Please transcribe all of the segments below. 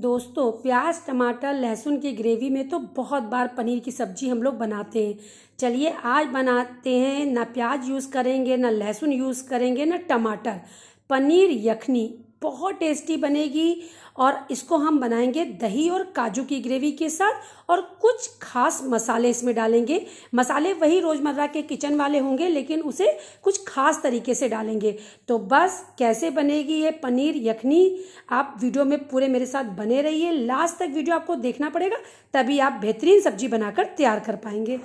दोस्तों प्याज टमाटर लहसुन की ग्रेवी में तो बहुत बार पनीर की सब्जी हम लोग बनाते हैं चलिए आज बनाते हैं ना प्याज यूज़ करेंगे ना लहसुन यूज़ करेंगे ना टमाटर पनीर यखनी बहुत टेस्टी बनेगी और इसको हम बनाएंगे दही और काजू की ग्रेवी के साथ और कुछ खास मसाले इसमें डालेंगे मसाले वही रोज़मर्रा के किचन वाले होंगे लेकिन उसे कुछ खास तरीके से डालेंगे तो बस कैसे बनेगी ये पनीर यखनी आप वीडियो में पूरे मेरे साथ बने रहिए लास्ट तक वीडियो आपको देखना पड़ेगा तभी आप बेहतरीन सब्जी बनाकर तैयार कर पाएंगे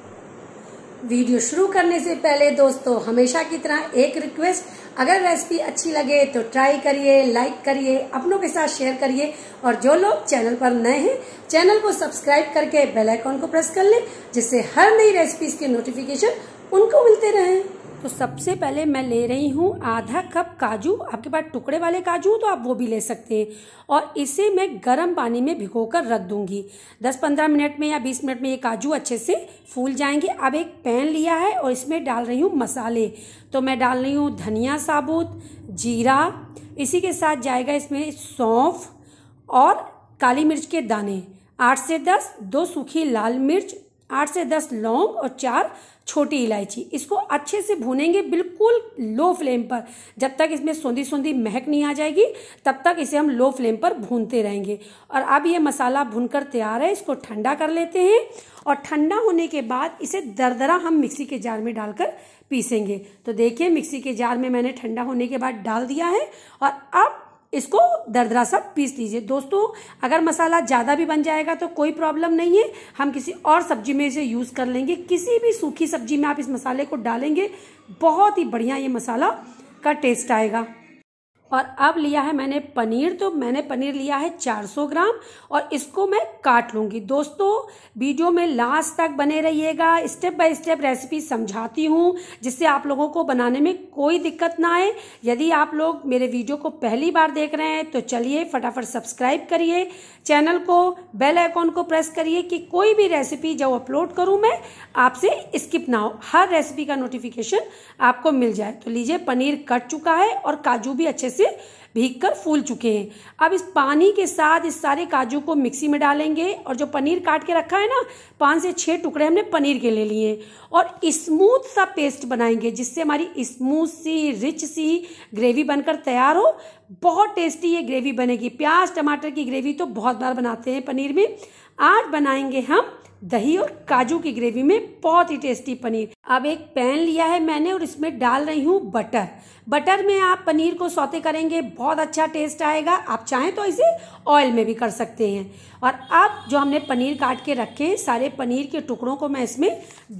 वीडियो शुरू करने से पहले दोस्तों हमेशा की तरह एक रिक्वेस्ट अगर रेसिपी अच्छी लगे तो ट्राई करिए लाइक करिए अपनों के साथ शेयर करिए और जो लोग चैनल पर नए हैं चैनल को सब्सक्राइब करके बेल आइकॉन को प्रेस कर लें जिससे हर नई रेसिपीज की नोटिफिकेशन उनको मिलते रहे तो सबसे पहले मैं ले रही हूँ आधा कप काजू आपके पास टुकड़े वाले काजू तो आप वो भी ले सकते हैं और इसे मैं गर्म पानी में भिगो कर रख दूंगी 10-15 मिनट में या 20 मिनट में ये काजू अच्छे से फूल जाएंगे अब एक पैन लिया है और इसमें डाल रही हूँ मसाले तो मैं डाल रही हूँ धनिया साबुत जीरा इसी के साथ जाएगा इसमें सौंफ और काली मिर्च के दाने आठ से दस दो सूखी लाल मिर्च आठ से दस लौंग और चार छोटी इलायची इसको अच्छे से भूनेंगे बिल्कुल लो फ्लेम पर जब तक इसमें सौंधी सौंधी महक नहीं आ जाएगी तब तक इसे हम लो फ्लेम पर भूनते रहेंगे और अब ये मसाला भूनकर तैयार है इसको ठंडा कर लेते हैं और ठंडा होने के बाद इसे दरदरा हम मिक्सी के जार में डालकर पीसेंगे तो देखिए मिक्सी के जार में मैंने ठंडा होने के बाद डाल दिया है और अब इसको दरदरा सा पीस लीजिए दोस्तों अगर मसाला ज़्यादा भी बन जाएगा तो कोई प्रॉब्लम नहीं है हम किसी और सब्जी में इसे यूज़ कर लेंगे किसी भी सूखी सब्जी में आप इस मसाले को डालेंगे बहुत ही बढ़िया ये मसाला का टेस्ट आएगा और अब लिया है मैंने पनीर तो मैंने पनीर लिया है 400 ग्राम और इसको मैं काट लूंगी दोस्तों वीडियो में लास्ट तक बने रहिएगा स्टेप बाय स्टेप रेसिपी समझाती हूँ जिससे आप लोगों को बनाने में कोई दिक्कत ना आए यदि आप लोग मेरे वीडियो को पहली बार देख रहे हैं तो चलिए फटाफट सब्सक्राइब करिए चैनल को बेल आइकॉन को प्रेस करिए कि कोई भी रेसिपी जब अपलोड करूँ मैं आपसे स्किप ना हो हर रेसिपी का नोटिफिकेशन आपको मिल जाए तो लीजिए पनीर कट चुका है और काजू भी अच्छे से से भीग कर फूल चुके हैं अब इस पानी के साथ इस सारे काजू को मिक्सी में डालेंगे और जो पनीर काट के रखा है ना पाँच से छः टुकड़े हमने पनीर के ले लिए और स्मूथ सा पेस्ट बनाएंगे जिससे हमारी स्मूथ सी रिच सी ग्रेवी बनकर तैयार हो बहुत टेस्टी ये ग्रेवी बनेगी प्याज टमाटर की ग्रेवी तो बहुत बार बनाते हैं पनीर में आज बनाएंगे हम दही और काजू की ग्रेवी में बहुत ही टेस्टी पनीर अब एक पैन लिया है मैंने और इसमें डाल रही हूँ बटर बटर में आप पनीर को सौते करेंगे बहुत अच्छा टेस्ट आएगा आप चाहें तो इसे ऑयल में भी कर सकते हैं और अब जो हमने पनीर काट के रखे हैं सारे पनीर के टुकड़ों को मैं इसमें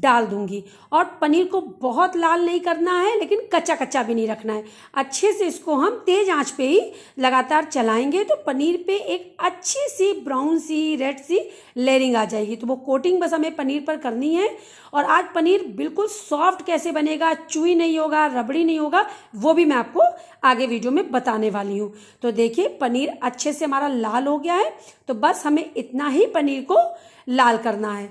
डाल दूंगी और पनीर को बहुत लाल नहीं करना है लेकिन कच्चा कच्चा भी नहीं रखना है अच्छे से इसको हम तेज आंच पे ही लगातार चलाएंगे तो पनीर पे एक अच्छी सी ब्राउन सी रेड सी लेयरिंग आ जाएगी तो वो कोटिंग बस हमें पनीर पर करनी है और आज पनीर बिल्कुल बिल्कुल सॉफ्ट कैसे बनेगा चुई नहीं होगा रबड़ी नहीं होगा वो भी मैं आपको आगे वीडियो में बताने वाली हूँ तो देखिए पनीर अच्छे से हमारा लाल हो गया है तो बस हमें इतना ही पनीर को लाल करना है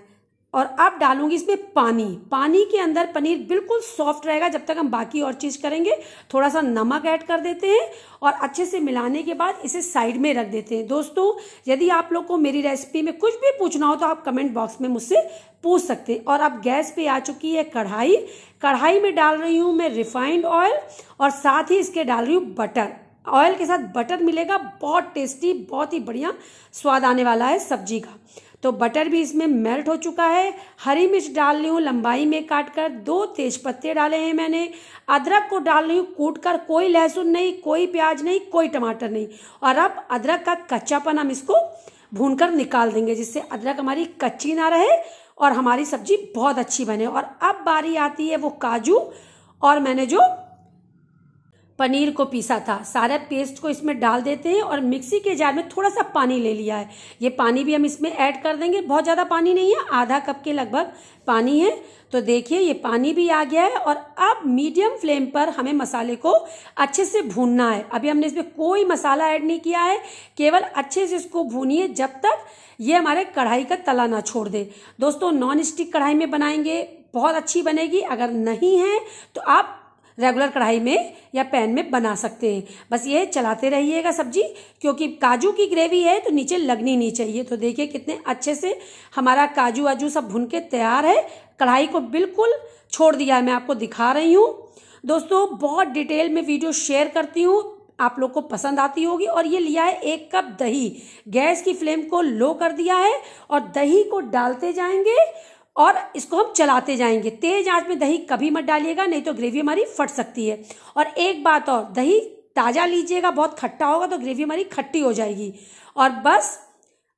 और अब डालूंगी इसमें पानी पानी के अंदर पनीर बिल्कुल सॉफ्ट रहेगा जब तक हम बाकी और चीज़ करेंगे थोड़ा सा नमक ऐड कर देते हैं और अच्छे से मिलाने के बाद इसे साइड में रख देते हैं दोस्तों यदि आप लोग को मेरी रेसिपी में कुछ भी पूछना हो तो आप कमेंट बॉक्स में मुझसे पूछ सकते हैं और अब गैस पे आ चुकी है कढ़ाई कढ़ाई में डाल रही हूँ मैं रिफाइंड ऑयल और साथ ही इसके डाल रही हूँ बटर ऑयल के साथ बटर मिलेगा बहुत टेस्टी बहुत ही बढ़िया स्वाद आने वाला है सब्जी का तो बटर भी इसमें मेल्ट हो चुका है हरी मिर्च डाल रही हूँ लंबाई में काट कर दो तेज पत्ते डाले हैं मैंने अदरक को डाल रही हूँ कूट कर कोई लहसुन नहीं कोई प्याज नहीं कोई टमाटर नहीं और अब अदरक का कच्चापन हम इसको भून कर निकाल देंगे जिससे अदरक हमारी कच्ची ना रहे और हमारी सब्जी बहुत अच्छी बने और अब बारी आती है वो काजू और मैंने जो पनीर को पीसा था सारे पेस्ट को इसमें डाल देते हैं और मिक्सी के जार में थोड़ा सा पानी ले लिया है ये पानी भी हम इसमें ऐड कर देंगे बहुत ज़्यादा पानी नहीं है आधा कप के लगभग पानी है तो देखिए ये पानी भी आ गया है और अब मीडियम फ्लेम पर हमें मसाले को अच्छे से भूनना है अभी हमने इसमें कोई मसाला ऐड नहीं किया है केवल अच्छे से इसको भूनिए जब तक ये हमारे कढ़ाई का तला ना छोड़ दे दोस्तों नॉन स्टिक कढ़ाई में बनाएंगे बहुत अच्छी बनेगी अगर नहीं है तो आप रेगुलर कढ़ाई में या पैन में बना सकते हैं बस ये चलाते रहिएगा सब्जी क्योंकि काजू की ग्रेवी है तो नीचे लगनी नहीं चाहिए तो देखिए कितने अच्छे से हमारा काजू वाजू सब भुन के तैयार है कढ़ाई को बिल्कुल छोड़ दिया है मैं आपको दिखा रही हूँ दोस्तों बहुत डिटेल में वीडियो शेयर करती हूँ आप लोग को पसंद आती होगी और ये लिया है एक कप दही गैस की फ्लेम को लो कर दिया है और दही को डालते जाएंगे और इसको हम चलाते जाएंगे तेज आंच में दही कभी मत डालिएगा नहीं तो ग्रेवी हमारी फट सकती है और एक बात और दही ताज़ा लीजिएगा बहुत खट्टा होगा तो ग्रेवी हमारी खट्टी हो जाएगी और बस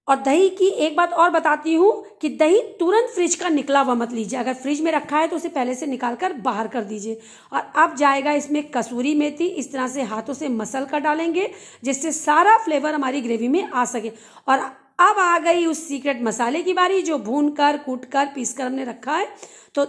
और दही की एक बात और बताती हूँ कि दही तुरंत फ्रिज का निकला हुआ मत लीजिए अगर फ्रिज में रखा है तो उसे पहले से निकाल कर बाहर कर दीजिए और अब जाएगा इसमें कसूरी मेथी इस तरह से हाथों से मसल कर डालेंगे जिससे सारा फ्लेवर हमारी ग्रेवी में आ सके और अब आ गई उस सीक्रेट मसाले की बारी जो भून कर कूट कर पीस कर हमने रखा है तो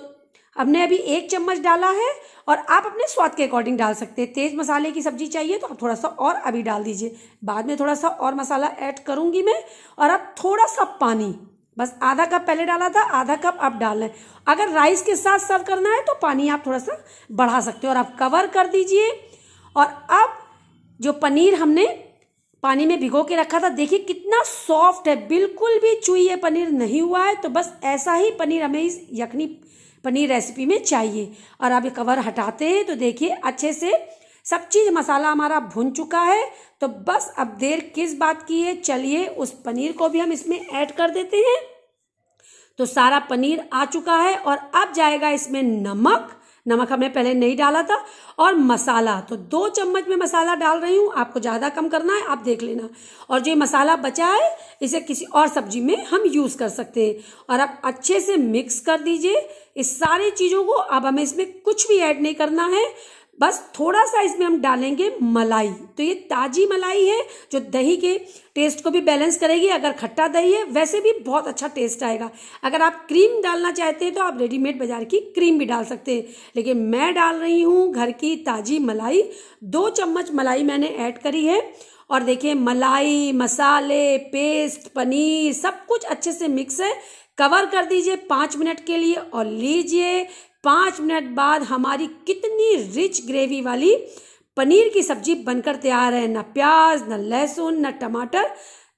हमने अभी एक चम्मच डाला है और आप अपने स्वाद के अकॉर्डिंग डाल सकते हैं तेज़ मसाले की सब्जी चाहिए तो आप थोड़ा सा और अभी डाल दीजिए बाद में थोड़ा सा और मसाला ऐड करूंगी मैं और अब थोड़ा सा पानी बस आधा कप पहले डाला था आधा कप अब डालना है अगर राइस के साथ सर्व करना है तो पानी आप थोड़ा सा बढ़ा सकते हो और आप कवर कर दीजिए और अब जो पनीर हमने पानी में भिगो के रखा था देखिए कितना सॉफ्ट है बिल्कुल भी चुई ये पनीर नहीं हुआ है तो बस ऐसा ही पनीर हमें इस यखनी पनीर रेसिपी में चाहिए और आप ये कवर हटाते हैं तो देखिए अच्छे से सब चीज़ मसाला हमारा भुन चुका है तो बस अब देर किस बात की है चलिए उस पनीर को भी हम इसमें ऐड कर देते हैं तो सारा पनीर आ चुका है और अब जाएगा इसमें नमक नमक हमने पहले नहीं डाला था और मसाला तो दो चम्मच में मसाला डाल रही हूँ आपको ज़्यादा कम करना है आप देख लेना और जो ये मसाला बचा है इसे किसी और सब्जी में हम यूज़ कर सकते हैं और आप अच्छे से मिक्स कर दीजिए इस सारी चीज़ों को अब हमें इसमें कुछ भी ऐड नहीं करना है बस थोड़ा सा इसमें हम डालेंगे मलाई तो ये ताजी मलाई है जो दही के टेस्ट को भी बैलेंस करेगी अगर खट्टा दही है वैसे भी बहुत अच्छा टेस्ट आएगा अगर आप क्रीम डालना चाहते हैं तो आप रेडीमेड बाजार की क्रीम भी डाल सकते हैं लेकिन मैं डाल रही हूँ घर की ताजी मलाई दो चम्मच मलाई मैंने ऐड करी है और देखिए मलाई मसाले पेस्ट पनीर सब कुछ अच्छे से मिक्स है कवर कर दीजिए पाँच मिनट के लिए और लीजिए पाँच मिनट बाद हमारी कितनी रिच ग्रेवी वाली पनीर की सब्जी बनकर तैयार है ना प्याज ना लहसुन ना टमाटर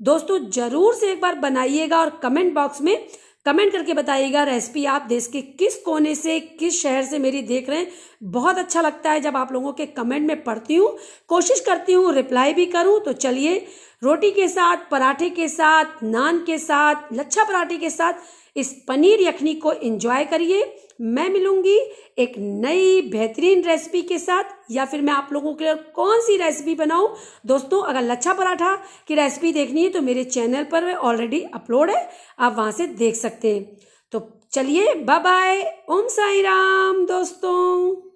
दोस्तों ज़रूर से एक बार बनाइएगा और कमेंट बॉक्स में कमेंट करके बताइएगा रेसिपी आप देश के किस कोने से किस शहर से मेरी देख रहे हैं बहुत अच्छा लगता है जब आप लोगों के कमेंट में पढ़ती हूँ कोशिश करती हूँ रिप्लाई भी करूँ तो चलिए रोटी के साथ पराठे के साथ नान के साथ लच्छा पराठे के साथ इस पनीर यखनी को एंजॉय करिए मैं मिलूंगी एक नई बेहतरीन रेसिपी के साथ या फिर मैं आप लोगों के लिए कौन सी रेसिपी बनाऊं दोस्तों अगर लच्छा पराठा की रेसिपी देखनी है तो मेरे चैनल पर ऑलरेडी अपलोड है आप वहां से देख सकते हैं तो चलिए बाय बाय ओम साई राम दोस्तों